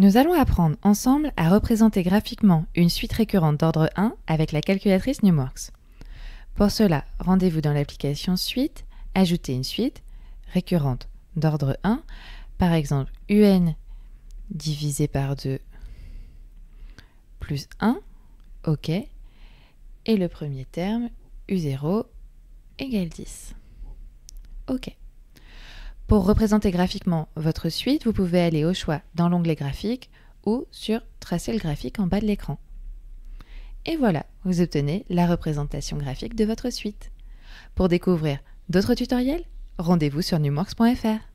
Nous allons apprendre ensemble à représenter graphiquement une suite récurrente d'ordre 1 avec la calculatrice NumWorks. Pour cela, rendez-vous dans l'application Suite, ajoutez une suite récurrente d'ordre 1, par exemple UN divisé par 2 plus 1, OK, et le premier terme U0 égale 10. OK. Pour représenter graphiquement votre suite, vous pouvez aller au choix dans l'onglet graphique ou sur Tracer le graphique en bas de l'écran. Et voilà, vous obtenez la représentation graphique de votre suite. Pour découvrir d'autres tutoriels, rendez-vous sur numworks.fr.